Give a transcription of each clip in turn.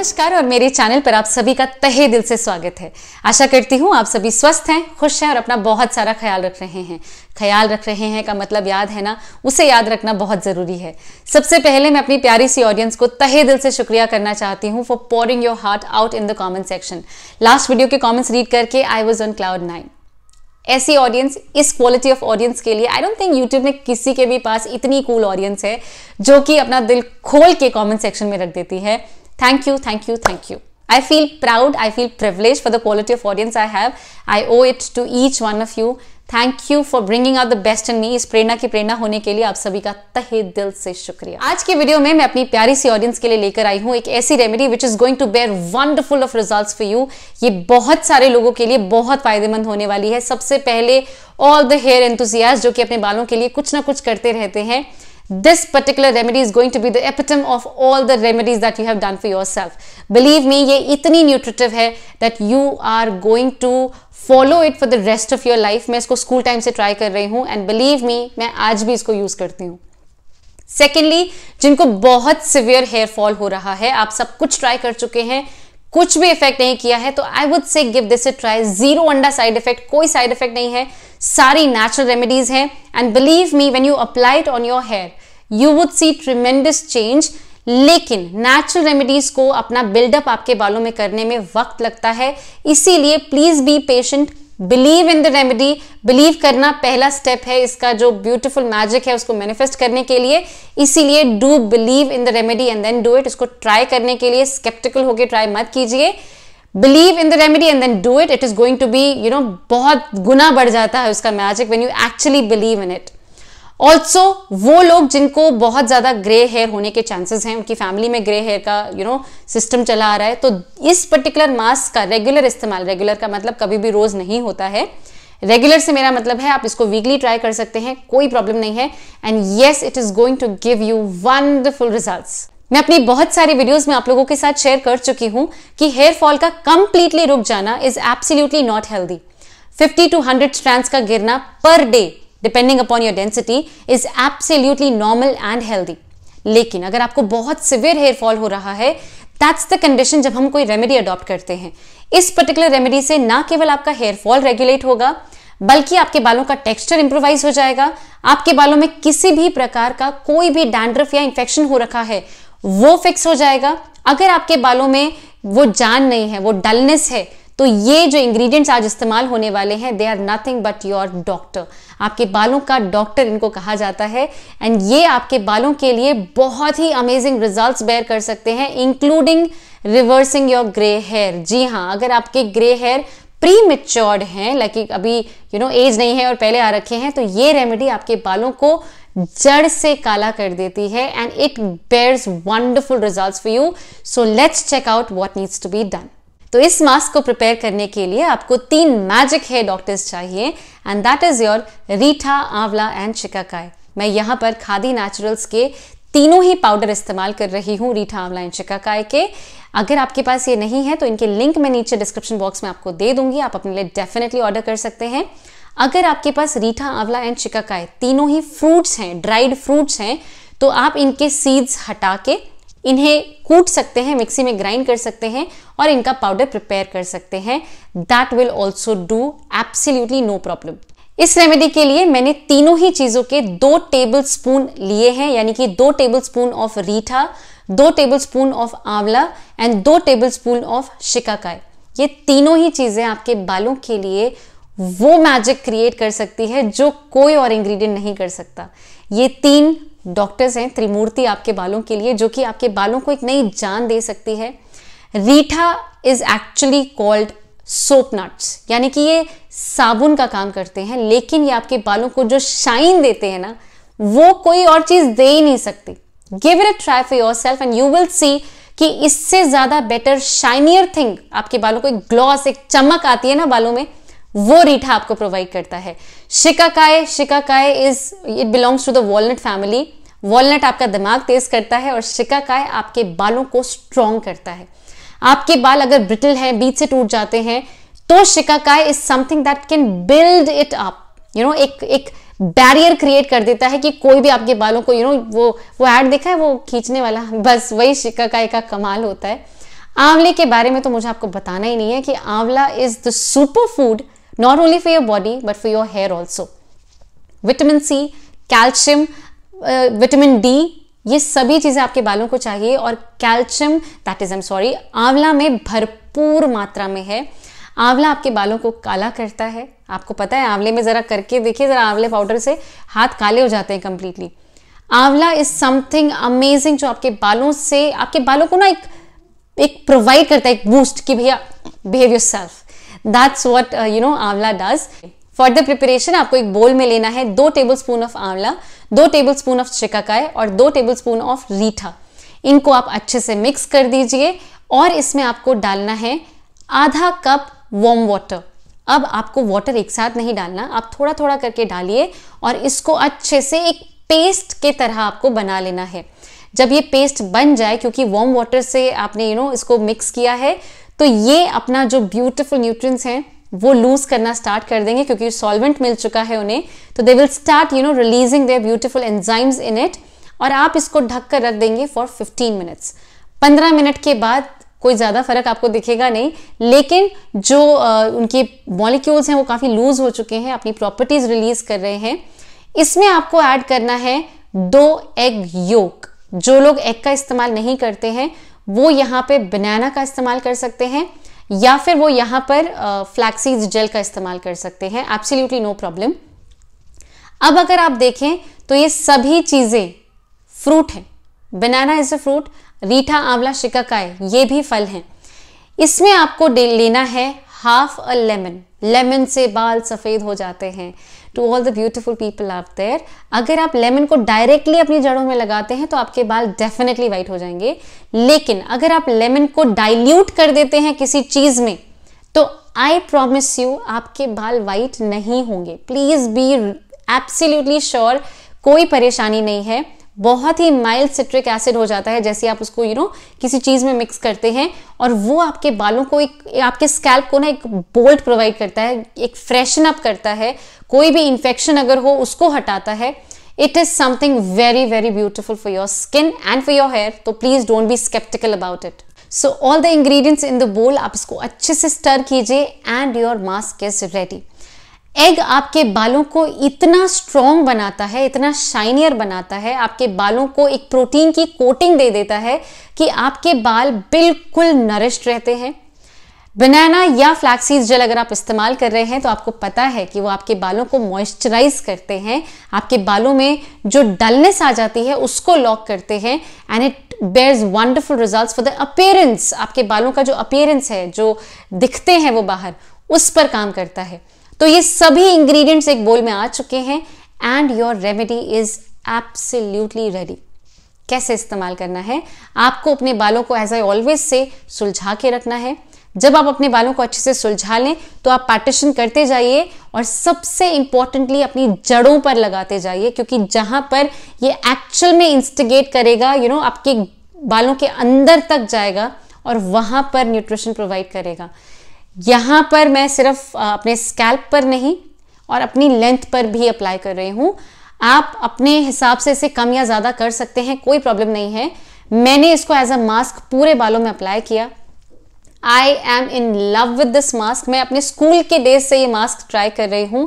नमस्कार और मेरे चैनल पर आप सभी का तहे दिल से स्वागत है आशा करती हूँ आप सभी स्वस्थ हैं खुश हैं और अपना बहुत सारा ख्याल रख रहे हैं ख्याल रख रहे हैं का मतलब याद है ना उसे याद रखना बहुत ज़रूरी है सबसे पहले मैं अपनी प्यारी सी ऑडियंस को तहे दिल से शुक्रिया करना चाहती हूँ for pouring your heart out in the comment section last video के कॉमेंट्स रीड करके I was on cloud nine ऐसी ऑडियंस इस क्वालिटी ऑफ ऑडियंस के लिए आई डोंट थिंक यूट्यूब में किसी के भी पास इतनी कूल cool ऑडियंस है जो कि अपना दिल खोल के कमेंट सेक्शन में रख देती है Thank you, thank you, thank you. I feel proud, I feel privileged for the quality of audience I have. I owe it to each one of you. Thank you for bringing out the best in me इस प्रेरणा की प्रेरणा होने के लिए आप सभी का तहे दिल से शुक्रिया आज के वीडियो में मैं अपनी प्यारी सी ऑडियंस के लिए लेकर आई हूँ एक ऐसी remedy which is going to bear wonderful of results for you ये बहुत सारे लोगों के लिए बहुत फायदेमंद होने वाली है सबसे पहले ऑल द हेयर एंथुजियाज जो कि अपने बालों के लिए कुछ ना कुछ करते रहते हैं this particular remedy is going to be the epitome of all the remedies that you have done for yourself believe me ye itni nutritive hai that you are going to follow it for the rest of your life मैं इसको school time से try कर रही हूँ and believe me मैं आज भी इसको use करती हूँ सेकेंडली जिनको बहुत सिवियर हेयर फॉल हो रहा है आप सब कुछ ट्राई कर चुके हैं कुछ भी इफेक्ट नहीं किया है तो I would say give this a try zero अंडा साइड इफेक्ट कोई साइड इफेक्ट नहीं है सारी नेचुरल रेमेडीज हैं and believe me when you applied on your hair you would see tremendous change लेकिन नेचुरल रेमेडीज को अपना बिल्डअप आपके बालों में करने में वक्त लगता है इसीलिए please be patient believe in the remedy believe करना पहला स्टेप है इसका जो ब्यूटीफुल मैजिक है उसको मैनिफेस्ट करने के लिए इसीलिए do believe in the remedy and then do it इसको ट्राई करने के लिए स्केप्टिकल होकर ट्राई मत कीजिए believe in the remedy and then do it it is going to be you know बहुत गुना बढ़ जाता है उसका magic when you actually believe in it also वो लोग जिनको बहुत ज़्यादा ग्रे हेयर होने के चांसेस हैं उनकी फैमिली में ग्रे हेयर का यू नो सिस्टम चला आ रहा है तो इस पर्टिकुलर मास्क का रेगुलर इस्तेमाल रेगुलर का मतलब कभी भी रोज़ नहीं होता है रेगुलर से मेरा मतलब है आप इसको वीकली ट्राई कर सकते हैं कोई प्रॉब्लम नहीं है and yes it is going to give you wonderful result मैं अपनी बहुत सारी वीडियोस में आप लोगों के साथ शेयर कर चुकी हूं कि हेयर फॉल का कंप्लीटली रुक जाना is absolutely not healthy 50 to 100 strands का गिरना per day depending upon your density is absolutely normal and healthy लेकिन अगर आपको बहुत सिवियर हेयर फॉल हो रहा है दैट्स द कंडीशन जब हम कोई रेमेडी अडॉप्ट करते हैं इस पर्टिकुलर रेमेडी से ना केवल आपका हेयर फॉल रेगुलेट होगा बल्कि आपके बालों का टेक्सचर इंप्रोवाइज हो जाएगा आपके बालों में किसी भी प्रकार का कोई भी डैंड्रफ या इंफेक्शन हो रखा है वो फिक्स हो जाएगा अगर आपके बालों में वो जान नहीं है वो डलनेस है तो ये जो इंग्रेडिएंट्स आज इस्तेमाल होने वाले हैं they are nothing but your doctor आपके बालों का डॉक्टर इनको कहा जाता है एंड ये आपके बालों के लिए बहुत ही अमेजिंग रिजल्ट्स बेयर कर सकते हैं including reversing your grey hair जी हाँ अगर आपके ग्रे हेयर प्री मेच्योर्ड हैं लाइक अभी यू नो एज नहीं है और पहले आ रखे हैं तो ये रेमेडी आपके बालों को जड़ से काला कर देती है and it bears wonderful results for you so let's check out what needs to be done तो इस मास्क को प्रिपेयर करने के लिए आपको तीन मैजिक हेयर डॉक्टर्स चाहिए and that is your reetha amla and शिकाकाय मैं यहां पर खादी नेचुरल्स के तीनों ही पाउडर इस्तेमाल कर रही हूं रीठा आंवला एंड शिकाकाय के अगर आपके पास ये नहीं है तो इनके लिंक मैं नीचे डिस्क्रिप्शन बॉक्स में आपको दे दूंगी आप अपने लिए डेफिनेटली ऑर्डर कर सकते हैं अगर आपके पास रीठा आंवला एंड शिकाकाय तीनों ही फ्रूट्स हैं ड्राइड फ्रूट्स हैं तो आप इनके सीड्स हटा के इन्हें कूट सकते हैं मिक्सी में ग्राइंड कर सकते हैं और इनका पाउडर प्रिपेयर कर सकते हैं that will also do absolutely no problem इस रेमेडी के लिए मैंने तीनों ही चीज़ों के दो टेबल स्पून लिए हैं यानी कि दो टेबल स्पून ऑफ रीठा दो tablespoon of amla and दो टेबल स्पून ऑफ शिकाकाय ये तीनों ही चीज़ें आपके बालों के लिए वो मैजिक क्रिएट कर सकती है जो कोई और इंग्रेडिएंट नहीं कर सकता ये तीन डॉक्टर्स हैं त्रिमूर्ति आपके बालों के लिए जो कि आपके बालों को एक नई जान दे सकती है reetha is actually called soap nuts यानी कि ये साबुन का काम करते हैं लेकिन ये आपके बालों को जो शाइन देते हैं ना वो कोई और चीज दे ही नहीं सकती give it try for yourself and you will see कि इससे ज्यादा बेटर शाइनियर थिंग आपके बालों को एक ग्लॉस एक चमक आती है ना बालों में वो रीठा आपको प्रोवाइड करता है shikakai shikakai is it belongs to the walnut family walnut आपका दिमाग तेज करता है और शिकाकाय आपके बालों को स्ट्रॉन्ग करता है आपके बाल अगर ब्रिटल हैं बीच से टूट जाते हैं तो shikakai is something that can build it up you know एक एक बैरियर क्रिएट कर देता है कि कोई भी आपके बालों को यू you नो know, वो वो ऐड देखा है वो खींचने वाला बस वही शिकाकाय का कमाल होता है आंवले के बारे में तो मुझे आपको बताना ही नहीं है कि amla is the super food not only for your body but for your hair also vitamin c calcium uh, vitamin d ये सभी चीज़ें आपके बालों को चाहिए और calcium that is am sorry आंवला में भरपूर मात्रा में है आंवला आपके बालों को काला करता है आपको पता है आंवले में ज़रा करके देखिए ज़रा आंवले पाउडर से हाथ काले हो जाते हैं कंप्लीटली आंवला इज़ समथिंग अमेजिंग जो आपके बालों से आपके बालों को ना एक एक प्रोवाइड करता है एक बूस्ट कि भैया behave yourself that's what you know amla does for the preparation आपको एक बोल में लेना है दो टेबल स्पून ऑफ आंवला दो टेबल स्पून ऑफ चिकाकाय और दो टेबल स्पून ऑफ रीठा इनको आप अच्छे से मिक्स कर दीजिए और इसमें आपको डालना है आधा कप वॉर्म वाटर अब आपको वाटर एक साथ नहीं डालना आप थोड़ा थोड़ा करके डालिए और इसको अच्छे से एक पेस्ट के तरह आपको बना लेना है जब ये पेस्ट बन जाए क्योंकि वॉम वाटर से आपने यू you नो know, इसको मिक्स किया है तो ये अपना जो ब्यूटिफुल न्यूट्रिएंट्स हैं वो लूज करना स्टार्ट कर देंगे क्योंकि सॉल्वेंट मिल चुका है उन्हें तो they will start you know releasing their beautiful enzymes in it और आप इसको ढक कर रख देंगे फॉर 15 मिनट्स 15 मिनट के बाद कोई ज़्यादा फर्क आपको दिखेगा नहीं लेकिन जो आ, उनके मॉलिक्यूल्स हैं वो काफ़ी लूज हो चुके हैं अपनी प्रॉपर्टीज रिलीज कर रहे हैं इसमें आपको ऐड करना है दो एग योक जो लोग एग का इस्तेमाल नहीं करते हैं वो यहाँ पे बनाना का इस्तेमाल कर सकते हैं या फिर वो यहाँ पर फ्लैक्सीज जेल का इस्तेमाल कर सकते हैं एब्सोल्युटली नो प्रॉब्लम अब अगर आप देखें तो ये सभी चीज़ें फ्रूट हैं बनाना इज़ अ फ्रूट रीठा आंवला शिकाकाय ये भी फल हैं इसमें आपको लेना है हाफ अ लेमन लेमन से बाल सफ़ेद हो जाते हैं to all the beautiful people आप देर अगर आप लेमन को डायरेक्टली अपनी जड़ों में लगाते हैं तो आपके बाल डेफिनेटली वाइट हो जाएंगे लेकिन अगर आप लेमन को डाइल्यूट कर देते हैं किसी चीज़ में तो आई प्रोमिस यू आपके बाल वाइट नहीं होंगे प्लीज़ बी एब्सोल्युटली श्योर कोई परेशानी नहीं है बहुत ही माइल्ड सिट्रिक एसिड हो जाता है जैसे आप उसको यू नो किसी चीज़ में मिक्स करते हैं और वो आपके बालों को एक आपके स्कैल्प को ना एक बोल्ट प्रोवाइड करता है एक फ्रेशन अप करता है कोई भी इंफेक्शन अगर हो उसको हटाता है it is something very very beautiful for your skin and for your hair तो please don't be sceptical about it so all the ingredients in the bowl आप इसको अच्छे से स्टर कीजिए and your mask is ready egg आपके बालों को इतना स्ट्रॉन्ग बनाता है इतना शाइनियर बनाता है आपके बालों को एक प्रोटीन की कोटिंग दे देता है कि आपके बाल बिल्कुल नरिश्ड रहते हैं बनाना या फ्लैक्सीड जेल अगर आप इस्तेमाल कर रहे हैं तो आपको पता है कि वो आपके बालों को मॉइस्चराइज करते हैं आपके बालों में जो डलनेस आ जाती है उसको लॉक करते हैं and it bears wonderful results for the appearance आपके बालों का जो अपेयरेंस है जो दिखते हैं वो बाहर उस पर काम करता है तो ये सभी इंग्रेडिएंट्स एक बोल में आ चुके हैं and your remedy is absolutely ready कैसे इस्तेमाल करना है आपको अपने बालों को एज आई ऑलवेज से सुलझा के रखना है जब आप अपने बालों को अच्छे से सुलझा लें तो आप पार्टीशन करते जाइए और सबसे इंपॉर्टेंटली अपनी जड़ों पर लगाते जाइए क्योंकि जहां पर ये एक्चुअल में इंस्टिगेट करेगा यू you नो know, आपके बालों के अंदर तक जाएगा और वहां पर न्यूट्रिशन प्रोवाइड करेगा यहां पर मैं सिर्फ अपने स्कैल्प पर नहीं और अपनी लेंथ पर भी अप्लाई कर रही हूँ आप अपने हिसाब से इसे कम या ज़्यादा कर सकते हैं कोई प्रॉब्लम नहीं है मैंने इसको एज अ मास्क पूरे बालों में अप्लाई किया I am in love with this mask मैं अपने स्कूल के डेज से ये मास्क ट्राई कर रही हूं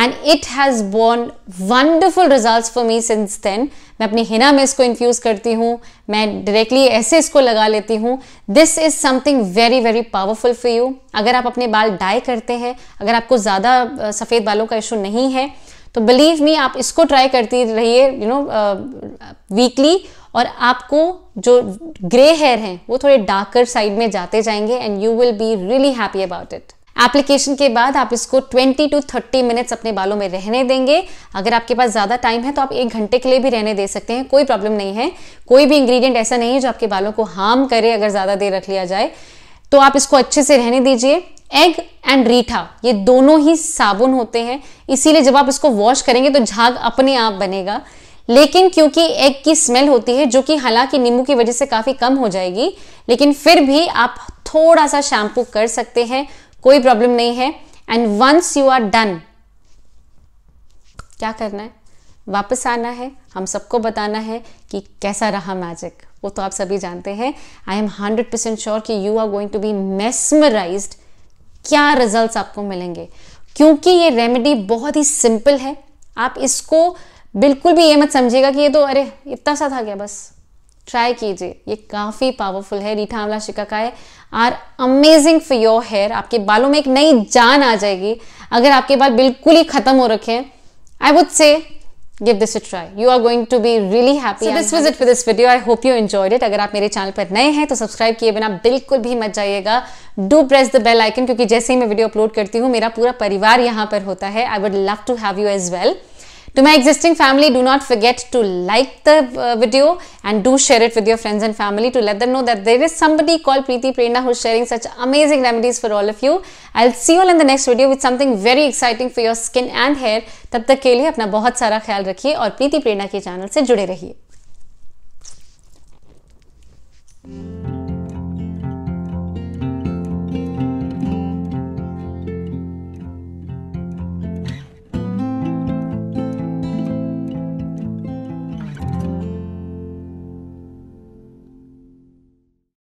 and it has borne wonderful result for me since then मैं अपनी हिना में इसको इन्फ्यूज़ करती हूँ मैं डायरेक्टली ऐसे इसको लगा लेती हूँ this is something very very powerful for you अगर आप अपने बाल डाई करते हैं अगर आपको ज़्यादा सफ़ेद बालों का इशू नहीं है तो बिलीव मी आप इसको ट्राई करती रहिए यू नो वीकली और आपको जो ग्रे हेयर हैं वो थोड़े डार्कर साइड में जाते जाएंगे and you will be really happy about it application के बाद आप इसको 20 टू 30 मिनट्स अपने बालों में रहने देंगे अगर आपके पास ज़्यादा टाइम है तो आप एक घंटे के लिए भी रहने दे सकते हैं कोई प्रॉब्लम नहीं है कोई भी इंग्रेडिएंट ऐसा नहीं है जो आपके बालों को हार्म करे अगर ज़्यादा देर रख लिया जाए तो आप इसको अच्छे से रहने दीजिए एग एंड रीठा ये दोनों ही साबुन होते हैं इसीलिए जब आप इसको वॉश करेंगे तो झाग अपने आप बनेगा लेकिन क्योंकि एग की स्मेल होती है जो कि हालांकि नींबू की वजह से काफ़ी कम हो जाएगी लेकिन फिर भी आप थोड़ा सा शैम्पू कर सकते हैं कोई प्रॉब्लम नहीं है and once you are done क्या करना है वापस आना है हम सबको बताना है कि कैसा रहा मैजिक वो तो आप सभी जानते हैं I am hundred percent sure कि you are going to be mesmerize क्या रिजल्ट्स आपको मिलेंगे क्योंकि ये रेमेडी बहुत ही सिंपल है आप इसको बिल्कुल भी ये मत समझिएगा कि ये तो अरे इतना सा था क्या बस ट्राई कीजिए ये काफी पावरफुल है reetha amla shikakai are amazing for your hair आपके बालों में एक नई जान आ जाएगी अगर आपके बाल बिल्कुल ही खत्म हो रखे I would say give this try you are going to be really happy this visit it for this video I hope you enjoyed it अगर आप मेरे चैनल पर नए हैं तो सब्सक्राइब किए बिना बिल्कुल भी मत जाइएगा do press the bell icon क्योंकि जैसे ही मैं वीडियो अपलोड करती हूँ मेरा पूरा परिवार यहाँ पर होता है I would love to have you as well To my existing family, do not forget to like the uh, video and do share it with your friends and family to let them know that there is somebody called Preeti Prerna who's sharing such amazing remedies for all of you. I'll see you all in the next video with something very exciting for your skin and hair. तब तक के लिए अपना बहुत सारा ख्याल रखिए और प्रीति प्रेरणा के चैनल से